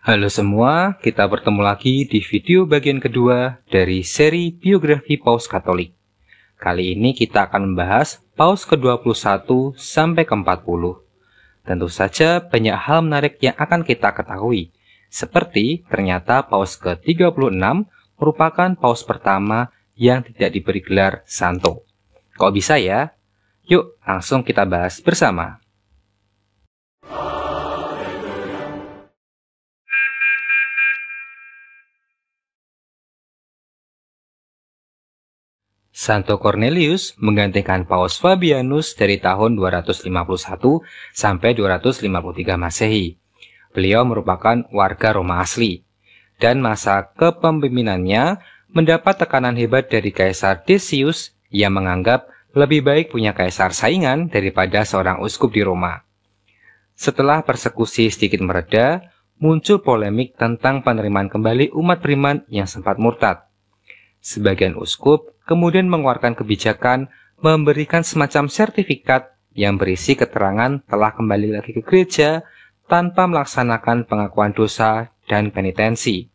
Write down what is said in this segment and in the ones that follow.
Halo semua, kita bertemu lagi di video bagian kedua dari seri biografi Paus Katolik. Kali ini kita akan membahas Paus ke-21 sampai ke-40. Tentu saja banyak hal menarik yang akan kita ketahui, seperti ternyata Paus ke-36 merupakan Paus pertama yang tidak diberi gelar Santo. Kok bisa ya? Yuk langsung kita bahas bersama. Santo Cornelius menggantikan Paus Fabianus dari tahun 251 sampai 253 Masehi. Beliau merupakan warga Roma asli dan masa kepemimpinannya mendapat tekanan hebat dari Kaisar Decius yang menganggap lebih baik punya kaisar saingan daripada seorang uskup di Roma. Setelah persekusi sedikit mereda, muncul polemik tentang penerimaan kembali umat beriman yang sempat murtad. Sebagian uskup kemudian mengeluarkan kebijakan memberikan semacam sertifikat yang berisi keterangan telah kembali lagi ke gereja tanpa melaksanakan pengakuan dosa dan penitensi.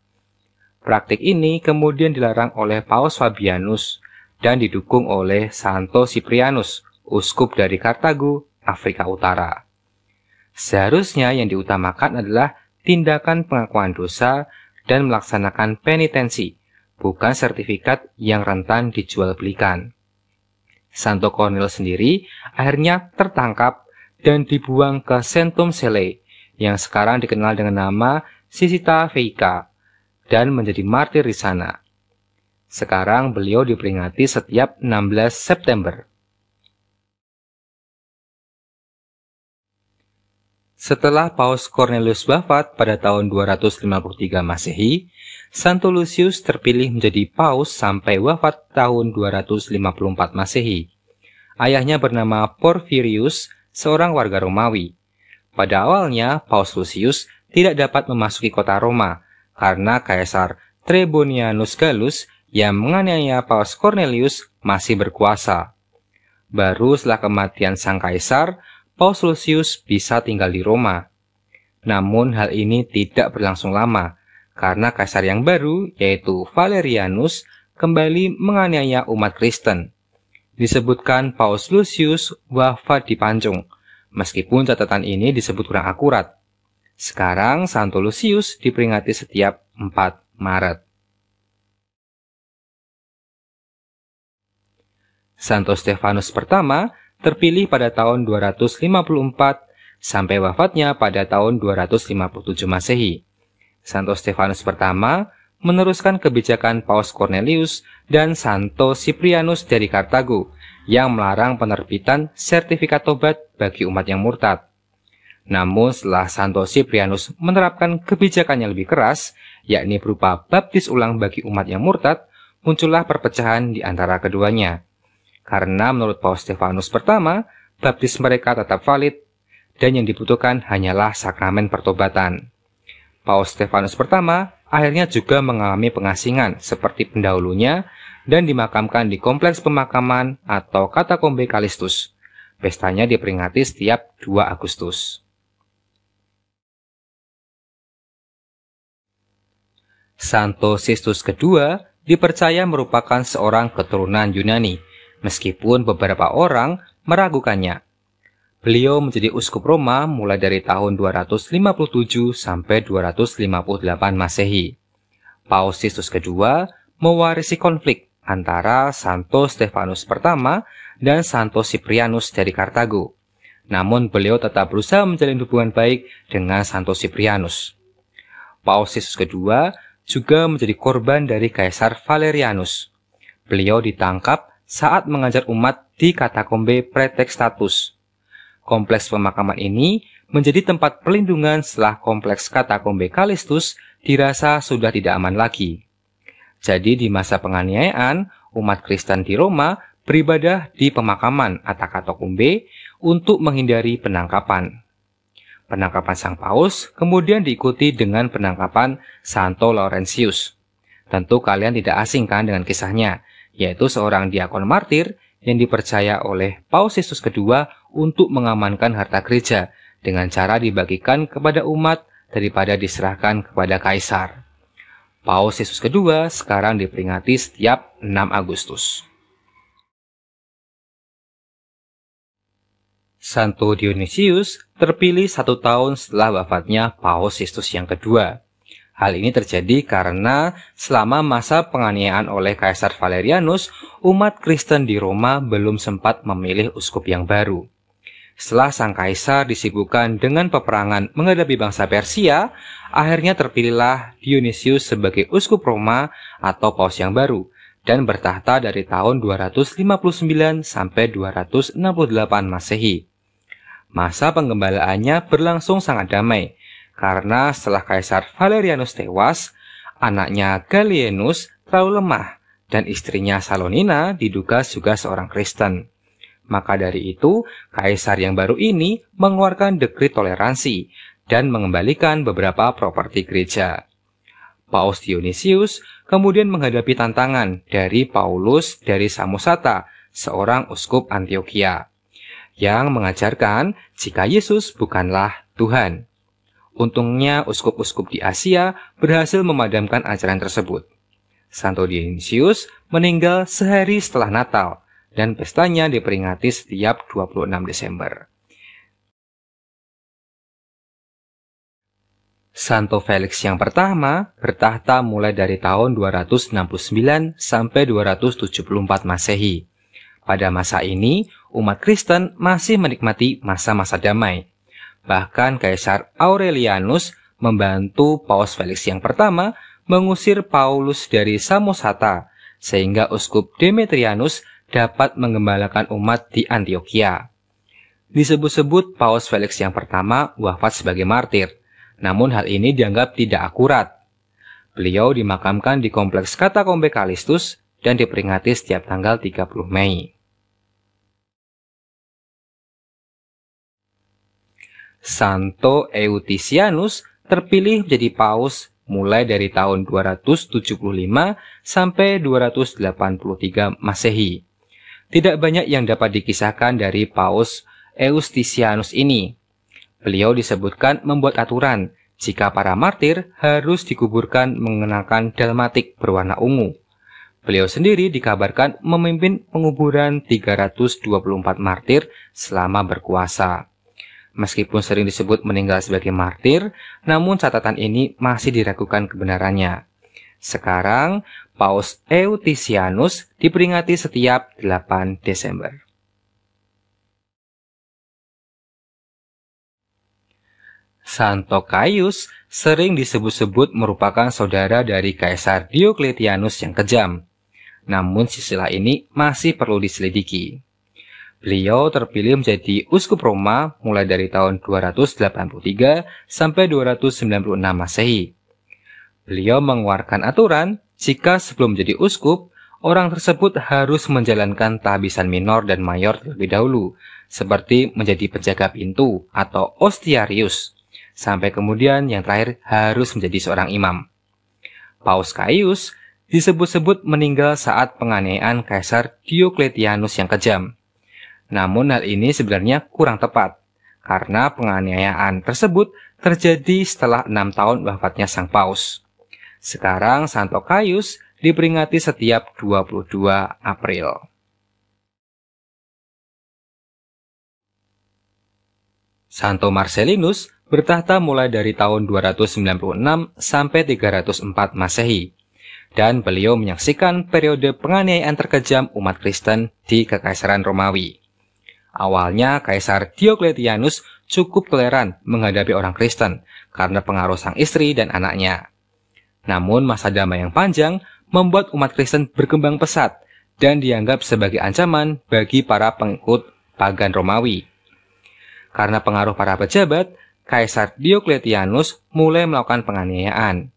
Praktik ini kemudian dilarang oleh Paus Fabianus dan didukung oleh Santo Siprianus, uskup dari Kartago, Afrika Utara. Seharusnya yang diutamakan adalah tindakan pengakuan dosa dan melaksanakan penitensi, bukan sertifikat yang rentan dijual belikan. Santo Cornel sendiri akhirnya tertangkap dan dibuang ke Sentum Sele yang sekarang dikenal dengan nama Sisita Veika dan menjadi martir di sana. Sekarang beliau diperingati setiap 16 September. Setelah Paus Cornelius wafat pada tahun 253 Masehi, Santo Lucius terpilih menjadi paus sampai wafat tahun 254 Masehi. Ayahnya bernama Porfirius, seorang warga Romawi. Pada awalnya, Paus Lucius tidak dapat memasuki kota Roma karena Kaisar Trebonianus Gallus yang menganiaya Paus Cornelius masih berkuasa. Baru setelah kematian sang kaisar, Paus Lucius bisa tinggal di Roma. Namun hal ini tidak berlangsung lama, karena kaisar yang baru, yaitu Valerianus, kembali menganiaya umat Kristen. Disebutkan Paus Lucius wafat di Pancung, meskipun catatan ini disebut kurang akurat. Sekarang Santo Lucius diperingati setiap 4 Maret. Santo Stefanus pertama terpilih pada tahun 254 sampai wafatnya pada tahun 257 Masehi. Santo Stefanus pertama meneruskan kebijakan Paus Cornelius dan Santo Siprianus dari Kartago yang melarang penerbitan sertifikat tobat bagi umat yang murtad. Namun setelah Santo Siprianus menerapkan kebijakan yang lebih keras, yakni berupa baptis ulang bagi umat yang murtad, muncullah perpecahan di antara keduanya. Karena menurut Paus Stefanus pertama, baptis mereka tetap valid dan yang dibutuhkan hanyalah sakramen pertobatan. Paus Stefanus pertama akhirnya juga mengalami pengasingan seperti pendahulunya dan dimakamkan di kompleks pemakaman atau katakombe Kalistus. Pestanya diperingati setiap 2 Agustus. Santo Sistus kedua dipercaya merupakan seorang keturunan Yunani meskipun beberapa orang meragukannya. Beliau menjadi uskup Roma mulai dari tahun 257 sampai 258 Masehi. Paus Sistus kedua mewarisi konflik antara Santo Stefanus I dan Santo Siprianus dari Kartago. Namun beliau tetap berusaha menjalin hubungan baik dengan Santo Siprianus. Paus Sistus kedua juga menjadi korban dari Kaisar Valerianus. Beliau ditangkap saat mengajar umat di katakombe pretekstatus. Kompleks pemakaman ini menjadi tempat perlindungan setelah kompleks katakombe Kalistus dirasa sudah tidak aman lagi. Jadi di masa penganiayaan, umat Kristen di Roma beribadah di pemakaman atau katakombe untuk menghindari penangkapan. Penangkapan Sang Paus kemudian diikuti dengan penangkapan Santo Laurentius. Tentu kalian tidak asing kan dengan kisahnya, yaitu seorang diakon martir yang dipercaya oleh Paus Yesus kedua untuk mengamankan harta gereja dengan cara dibagikan kepada umat daripada diserahkan kepada kaisar. Paus Yesus kedua sekarang diperingati setiap 6 Agustus. Santo Dionysius terpilih satu tahun setelah wafatnya Paus Yesus yang kedua. Hal ini terjadi karena selama masa penganiayaan oleh Kaisar Valerianus, umat Kristen di Roma belum sempat memilih uskup yang baru. Setelah sang kaisar disibukkan dengan peperangan menghadapi bangsa Persia, akhirnya terpilihlah Dionysius sebagai uskup Roma atau paus yang baru dan bertahta dari tahun 259 sampai 268 Masehi. Masa penggembalaannya berlangsung sangat damai, karena setelah Kaisar Valerianus tewas, anaknya Gallienus terlalu lemah dan istrinya Salonina diduga juga seorang Kristen. Maka dari itu, kaisar yang baru ini mengeluarkan dekrit toleransi dan mengembalikan beberapa properti gereja. Paus Dionysius kemudian menghadapi tantangan dari Paulus dari Samosata, seorang uskup Antioquia, yang mengajarkan jika Yesus bukanlah Tuhan. Untungnya uskup-uskup di Asia berhasil memadamkan ajaran tersebut. Santo Dionysius meninggal sehari setelah Natal dan pestanya diperingati setiap 26 Desember. Santo Felix yang pertama bertahta mulai dari tahun 269 sampai 274 Masehi. Pada masa ini, umat Kristen masih menikmati masa-masa damai, Bahkan Kaisar Aurelianus membantu Paus Felix yang pertama mengusir Paulus dari Samosata, sehingga Uskup Demetrianus dapat mengembalakan umat di Antioquia. Disebut-sebut Paus Felix yang pertama wafat sebagai martir, namun hal ini dianggap tidak akurat. Beliau dimakamkan di Kompleks Katakombe Kalistus dan diperingati setiap tanggal 30 Mei. Santo Eutisianus terpilih menjadi paus mulai dari tahun 275 sampai 283 Masehi. Tidak banyak yang dapat dikisahkan dari paus Eustisianus ini. Beliau disebutkan membuat aturan jika para martir harus dikuburkan mengenakan dalmatik berwarna ungu. Beliau sendiri dikabarkan memimpin penguburan 324 martir selama berkuasa. Meskipun sering disebut meninggal sebagai martir, namun catatan ini masih diragukan kebenarannya. Sekarang, Paus Eutisianus diperingati setiap 8 Desember. Santo Caius sering disebut-sebut merupakan saudara dari Kaisar Diocletianus yang kejam. Namun sisilah ini masih perlu diselidiki. Beliau terpilih menjadi uskup Roma mulai dari tahun 283 sampai 296 Masehi. Beliau mengeluarkan aturan jika sebelum menjadi uskup, orang tersebut harus menjalankan tabisan minor dan mayor terlebih dahulu, seperti menjadi penjaga pintu atau ostiarius, sampai kemudian yang terakhir harus menjadi seorang imam. Paus Caius disebut-sebut meninggal saat penganiayaan Kaisar Diocletianus yang kejam namun hal ini sebenarnya kurang tepat, karena penganiayaan tersebut terjadi setelah enam tahun wafatnya sang paus. Sekarang Santo Kayus diperingati setiap 22 April. Santo Marcelinus bertahta mulai dari tahun 296 sampai 304 Masehi, dan beliau menyaksikan periode penganiayaan terkejam umat Kristen di Kekaisaran Romawi. Awalnya Kaisar Diokletianus cukup toleran menghadapi orang Kristen karena pengaruh sang istri dan anaknya. Namun masa damai yang panjang membuat umat Kristen berkembang pesat dan dianggap sebagai ancaman bagi para pengikut pagan Romawi. Karena pengaruh para pejabat, Kaisar Diokletianus mulai melakukan penganiayaan.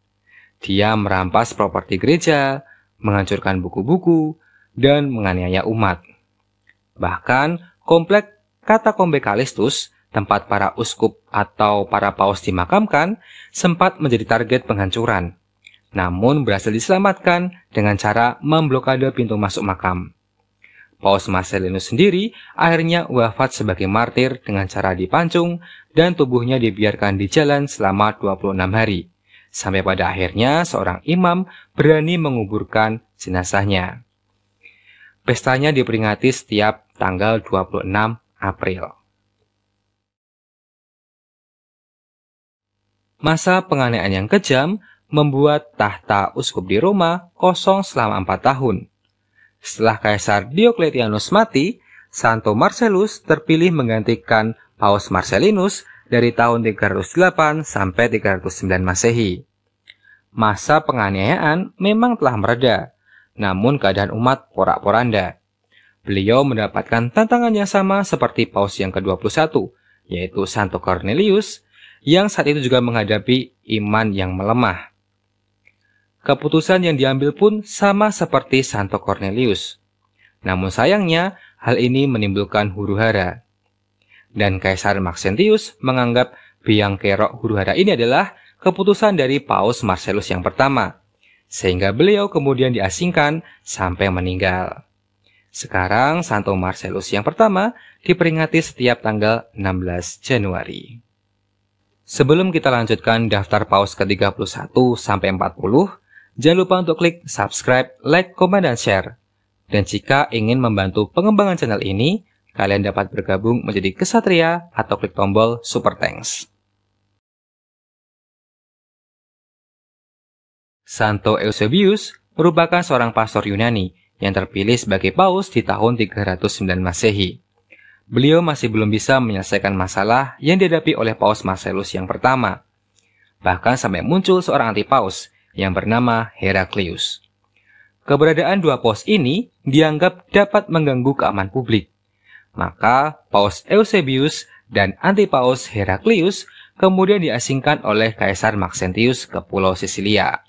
Dia merampas properti gereja, menghancurkan buku-buku, dan menganiaya umat. Bahkan Komplek Katakombe Kalistus, tempat para uskup atau para paus dimakamkan, sempat menjadi target penghancuran. Namun berhasil diselamatkan dengan cara memblokade pintu masuk makam. Paus Marcelinus sendiri akhirnya wafat sebagai martir dengan cara dipancung dan tubuhnya dibiarkan di jalan selama 26 hari. Sampai pada akhirnya seorang imam berani menguburkan jenazahnya. Pestanya diperingati setiap tanggal 26 April. Masa penganiayaan yang kejam membuat tahta uskup di Roma kosong selama 4 tahun. Setelah Kaisar Diokletianus mati, Santo Marcellus terpilih menggantikan Paus Marcellinus dari tahun 308 sampai 309 Masehi. Masa penganiayaan memang telah mereda, namun keadaan umat porak-poranda beliau mendapatkan tantangan yang sama seperti Paus yang ke-21, yaitu Santo Cornelius, yang saat itu juga menghadapi iman yang melemah. Keputusan yang diambil pun sama seperti Santo Cornelius. Namun sayangnya, hal ini menimbulkan huru hara. Dan Kaisar Maxentius menganggap biang kerok huru hara ini adalah keputusan dari Paus Marcellus yang pertama, sehingga beliau kemudian diasingkan sampai meninggal. Sekarang Santo Marcellus yang pertama diperingati setiap tanggal 16 Januari. Sebelum kita lanjutkan daftar paus ke-31 sampai 40, jangan lupa untuk klik subscribe, like, komen, dan share. Dan jika ingin membantu pengembangan channel ini, kalian dapat bergabung menjadi kesatria atau klik tombol super thanks. Santo Eusebius merupakan seorang pastor Yunani yang terpilih sebagai paus di tahun 309 Masehi. Beliau masih belum bisa menyelesaikan masalah yang dihadapi oleh Paus Marcellus yang pertama. Bahkan sampai muncul seorang anti-paus yang bernama Heraclius. Keberadaan dua paus ini dianggap dapat mengganggu keamanan publik. Maka Paus Eusebius dan anti-paus Heraclius kemudian diasingkan oleh Kaisar Maxentius ke Pulau Sisilia.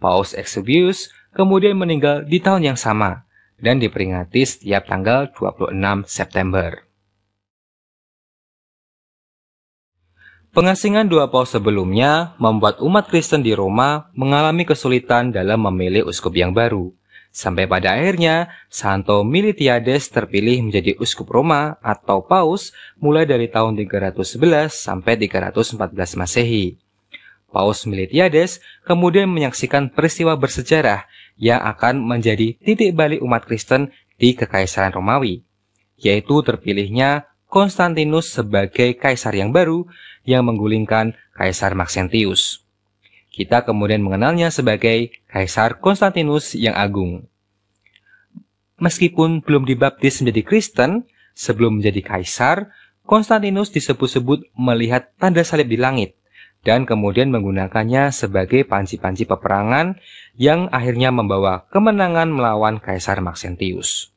Paus Eusebius kemudian meninggal di tahun yang sama dan diperingati setiap tanggal 26 September. Pengasingan dua paus sebelumnya membuat umat Kristen di Roma mengalami kesulitan dalam memilih uskup yang baru. Sampai pada akhirnya, Santo Militiades terpilih menjadi uskup Roma atau paus mulai dari tahun 311 sampai 314 Masehi. Paus Miltiades kemudian menyaksikan peristiwa bersejarah yang akan menjadi titik balik umat Kristen di Kekaisaran Romawi, yaitu terpilihnya Konstantinus sebagai kaisar yang baru yang menggulingkan Kaisar Maxentius. Kita kemudian mengenalnya sebagai Kaisar Konstantinus yang Agung. Meskipun belum dibaptis menjadi Kristen, sebelum menjadi kaisar, Konstantinus disebut-sebut melihat tanda salib di langit dan kemudian menggunakannya sebagai panci-panci peperangan yang akhirnya membawa kemenangan melawan Kaisar Maxentius.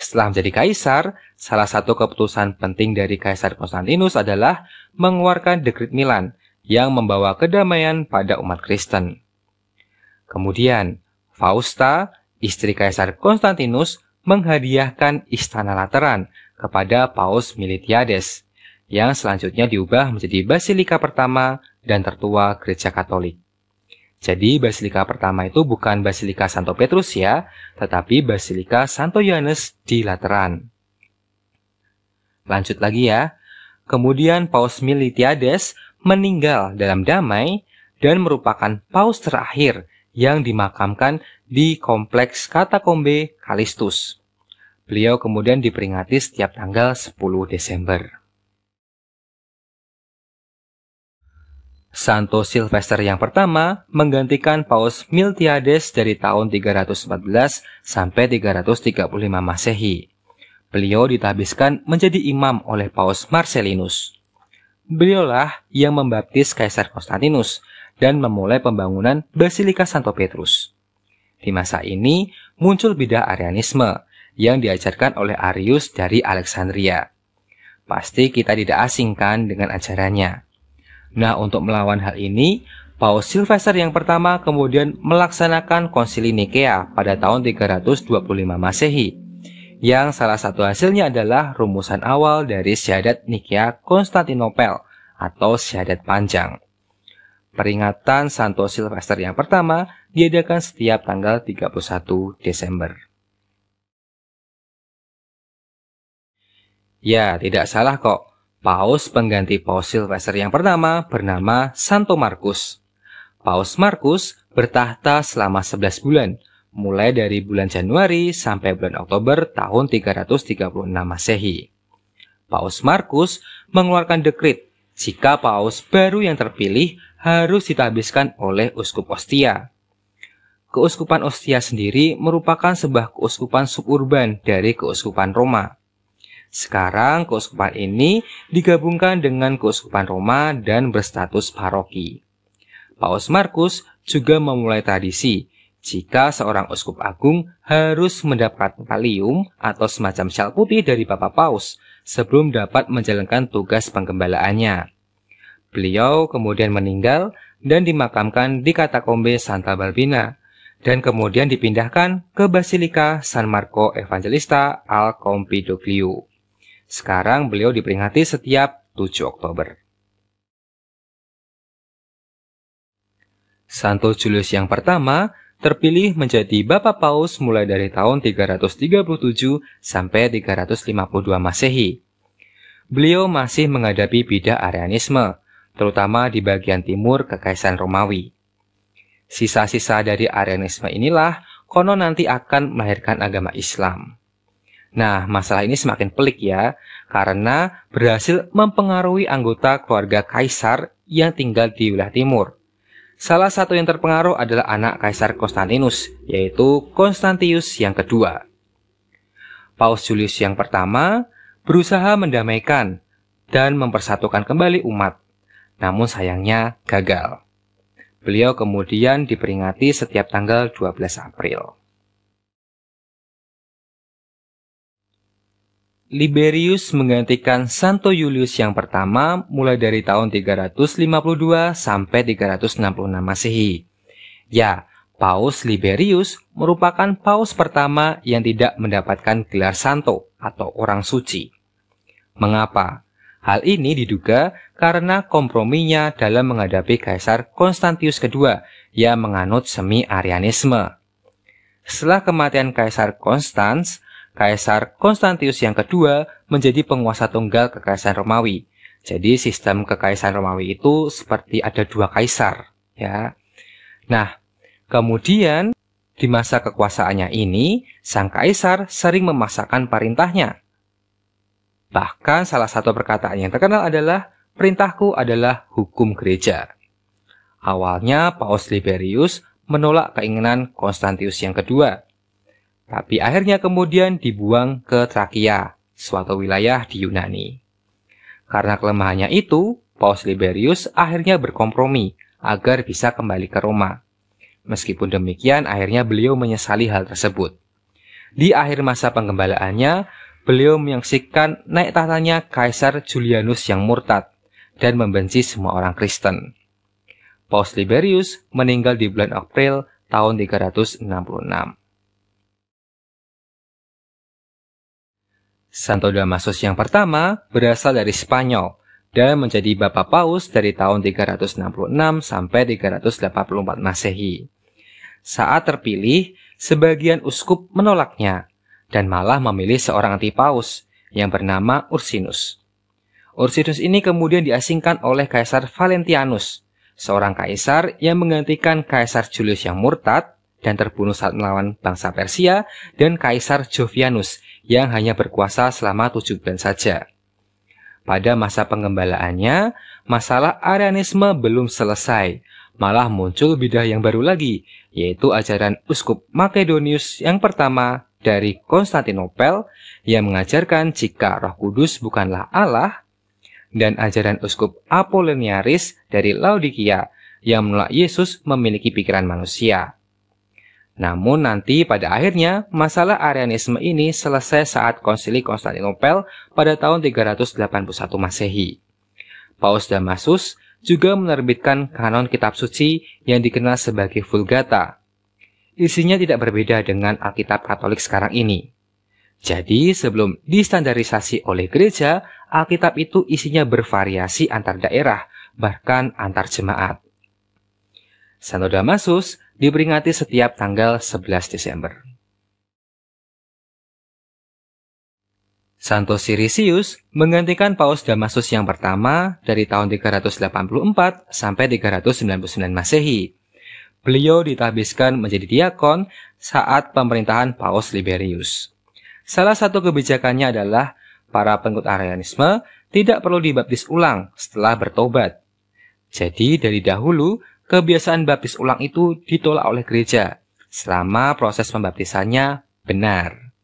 Setelah menjadi kaisar, salah satu keputusan penting dari Kaisar Konstantinus adalah mengeluarkan dekrit Milan yang membawa kedamaian pada umat Kristen. Kemudian, Fausta, istri Kaisar Konstantinus, menghadiahkan istana Lateran kepada Paus Militiades yang selanjutnya diubah menjadi Basilika pertama dan tertua gereja Katolik. Jadi basilika pertama itu bukan Basilika Santo Petrus ya, tetapi Basilika Santo Yohanes di Lateran. Lanjut lagi ya. Kemudian Paus Militiades meninggal dalam damai dan merupakan paus terakhir yang dimakamkan di kompleks Katakombe Kalistus. Beliau kemudian diperingati setiap tanggal 10 Desember. Santo Silvester yang pertama menggantikan Paus Miltiades dari tahun 314 sampai 335 Masehi. Beliau ditabiskan menjadi imam oleh Paus Marcelinus. Beliaulah yang membaptis Kaisar Konstantinus dan memulai pembangunan Basilika Santo Petrus. Di masa ini muncul bidah Arianisme yang diajarkan oleh Arius dari Alexandria. Pasti kita tidak asingkan dengan ajarannya. Nah, untuk melawan hal ini, Paus Sylvester yang pertama kemudian melaksanakan konsili Nikea pada tahun 325 Masehi, yang salah satu hasilnya adalah rumusan awal dari syahadat Nikea Konstantinopel atau syahadat panjang. Peringatan Santo Sylvester yang pertama diadakan setiap tanggal 31 Desember. Ya, tidak salah kok. Paus pengganti Paus Silvester yang pertama bernama Santo Markus. Paus Markus bertahta selama 11 bulan, mulai dari bulan Januari sampai bulan Oktober tahun 336 Masehi. Paus Markus mengeluarkan dekrit jika paus baru yang terpilih harus ditabiskan oleh uskup Ostia. Keuskupan Ostia sendiri merupakan sebuah keuskupan suburban dari keuskupan Roma. Sekarang keuskupan ini digabungkan dengan keuskupan Roma dan berstatus paroki. Paus Markus juga memulai tradisi jika seorang uskup agung harus mendapat kalium atau semacam syal putih dari Bapak Paus sebelum dapat menjalankan tugas penggembalaannya. Beliau kemudian meninggal dan dimakamkan di katakombe Santa Balbina dan kemudian dipindahkan ke Basilika San Marco Evangelista al Compidoglio. Sekarang beliau diperingati setiap 7 Oktober. Santo Julius yang pertama terpilih menjadi Bapak Paus mulai dari tahun 337 sampai 352 Masehi. Beliau masih menghadapi bidah Arianisme, terutama di bagian timur Kekaisaran Romawi. Sisa-sisa dari Arianisme inilah konon nanti akan melahirkan agama Islam. Nah, masalah ini semakin pelik ya, karena berhasil mempengaruhi anggota keluarga kaisar yang tinggal di wilayah timur. Salah satu yang terpengaruh adalah anak Kaisar Konstantinus, yaitu Konstantius yang kedua. Paus Julius yang pertama berusaha mendamaikan dan mempersatukan kembali umat, namun sayangnya gagal. Beliau kemudian diperingati setiap tanggal 12 April. Liberius menggantikan Santo Julius yang pertama mulai dari tahun 352 sampai 366 Masehi. Ya, Paus Liberius merupakan paus pertama yang tidak mendapatkan gelar santo atau orang suci. Mengapa? Hal ini diduga karena komprominya dalam menghadapi Kaisar Konstantius II yang menganut semi-Arianisme. Setelah kematian Kaisar Konstans, Kaisar Konstantius yang kedua menjadi penguasa tunggal Kekaisaran Romawi. Jadi sistem Kekaisaran Romawi itu seperti ada dua kaisar, ya. Nah, kemudian di masa kekuasaannya ini, sang kaisar sering memaksakan perintahnya. Bahkan salah satu perkataan yang terkenal adalah perintahku adalah hukum gereja. Awalnya Paus Liberius menolak keinginan Konstantius yang kedua tapi akhirnya kemudian dibuang ke Trakia, suatu wilayah di Yunani. Karena kelemahannya itu, Paus Liberius akhirnya berkompromi agar bisa kembali ke Roma. Meskipun demikian, akhirnya beliau menyesali hal tersebut. Di akhir masa penggembalaannya, beliau menyaksikan naik tahtanya Kaisar Julianus yang murtad dan membenci semua orang Kristen. Paus Liberius meninggal di bulan April tahun 366. Santo Damasus yang pertama berasal dari Spanyol dan menjadi Bapak Paus dari tahun 366 sampai 384 Masehi. Saat terpilih, sebagian uskup menolaknya dan malah memilih seorang anti paus yang bernama Ursinus. Ursinus ini kemudian diasingkan oleh Kaisar Valentianus, seorang kaisar yang menggantikan Kaisar Julius yang murtad dan terbunuh saat melawan bangsa Persia dan Kaisar Jovianus yang hanya berkuasa selama tujuh bulan saja. Pada masa pengembalaannya, masalah arianisme belum selesai, malah muncul bidah yang baru lagi, yaitu ajaran uskup Makedonius yang pertama dari Konstantinopel yang mengajarkan jika Roh Kudus bukanlah Allah, dan ajaran uskup Apollinaris dari Laodikia yang menolak Yesus memiliki pikiran manusia. Namun nanti pada akhirnya masalah Arianisme ini selesai saat Konsili Konstantinopel pada tahun 381 Masehi. Paus Damasus juga menerbitkan kanon kitab suci yang dikenal sebagai Vulgata. Isinya tidak berbeda dengan Alkitab Katolik sekarang ini. Jadi sebelum distandarisasi oleh gereja, Alkitab itu isinya bervariasi antar daerah, bahkan antar jemaat. Santo Damasus diperingati setiap tanggal 11 Desember. Santo Sirisius menggantikan Paus Damasus yang pertama dari tahun 384 sampai 399 Masehi. Beliau ditahbiskan menjadi diakon saat pemerintahan Paus Liberius. Salah satu kebijakannya adalah para pengikut Arianisme tidak perlu dibaptis ulang setelah bertobat. Jadi dari dahulu kebiasaan baptis ulang itu ditolak oleh gereja selama proses pembaptisannya benar.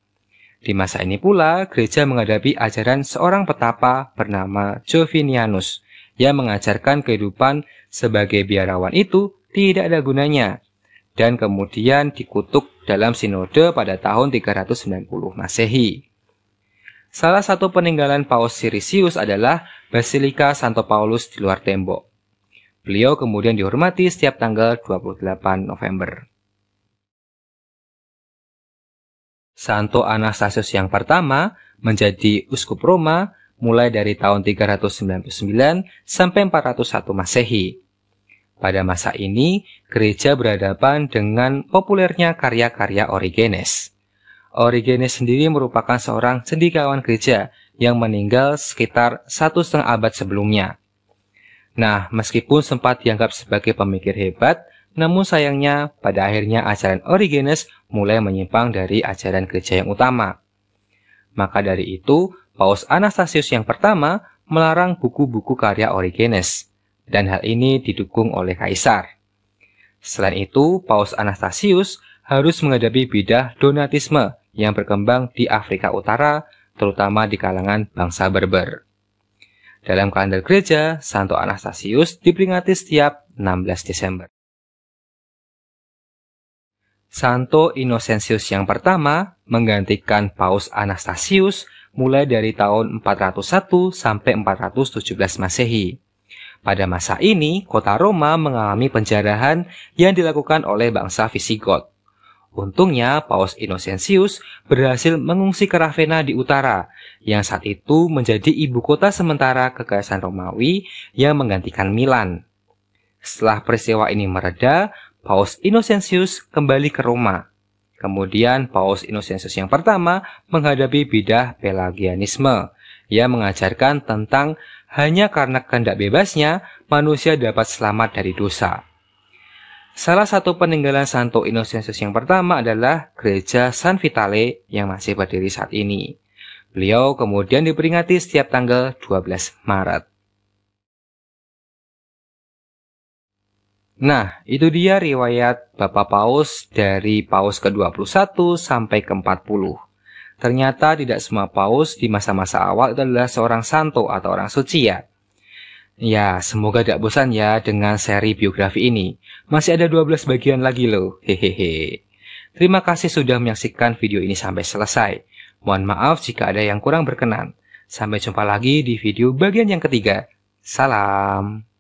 Di masa ini pula, gereja menghadapi ajaran seorang petapa bernama Jovinianus yang mengajarkan kehidupan sebagai biarawan itu tidak ada gunanya dan kemudian dikutuk dalam sinode pada tahun 390 Masehi. Salah satu peninggalan Paus Sirisius adalah Basilika Santo Paulus di luar tembok. Beliau kemudian dihormati setiap tanggal 28 November. Santo Anastasius yang pertama menjadi uskup Roma mulai dari tahun 399 sampai 401 Masehi. Pada masa ini, gereja berhadapan dengan populernya karya-karya Origenes. Origenes sendiri merupakan seorang sendikawan gereja yang meninggal sekitar satu setengah abad sebelumnya. Nah, meskipun sempat dianggap sebagai pemikir hebat, namun sayangnya pada akhirnya ajaran Origenes mulai menyimpang dari ajaran gereja yang utama. Maka dari itu, Paus Anastasius yang pertama melarang buku-buku karya Origenes, dan hal ini didukung oleh Kaisar. Selain itu, Paus Anastasius harus menghadapi bidah donatisme yang berkembang di Afrika Utara, terutama di kalangan bangsa Berber. Dalam kalender gereja, Santo Anastasius diperingati setiap 16 Desember. Santo Innocentius yang pertama menggantikan Paus Anastasius mulai dari tahun 401 sampai 417 Masehi. Pada masa ini, kota Roma mengalami penjarahan yang dilakukan oleh bangsa Visigoth. Untungnya, Paus Innocentius berhasil mengungsi ke Ravenna di utara, yang saat itu menjadi ibu kota sementara Kekaisaran Romawi yang menggantikan Milan. Setelah peristiwa ini mereda, Paus Innocentius kembali ke Roma. Kemudian Paus Innocentius yang pertama menghadapi bidah Pelagianisme, yang mengajarkan tentang hanya karena kehendak bebasnya manusia dapat selamat dari dosa. Salah satu peninggalan Santo Innocentius yang pertama adalah gereja San Vitale yang masih berdiri saat ini. Beliau kemudian diperingati setiap tanggal 12 Maret. Nah, itu dia riwayat Bapak Paus dari Paus ke-21 sampai ke-40. Ternyata tidak semua Paus di masa-masa awal itu adalah seorang santo atau orang suci ya. Ya, semoga tidak bosan ya dengan seri biografi ini. Masih ada 12 bagian lagi loh. Hehehe. Terima kasih sudah menyaksikan video ini sampai selesai. Mohon maaf jika ada yang kurang berkenan. Sampai jumpa lagi di video bagian yang ketiga. Salam.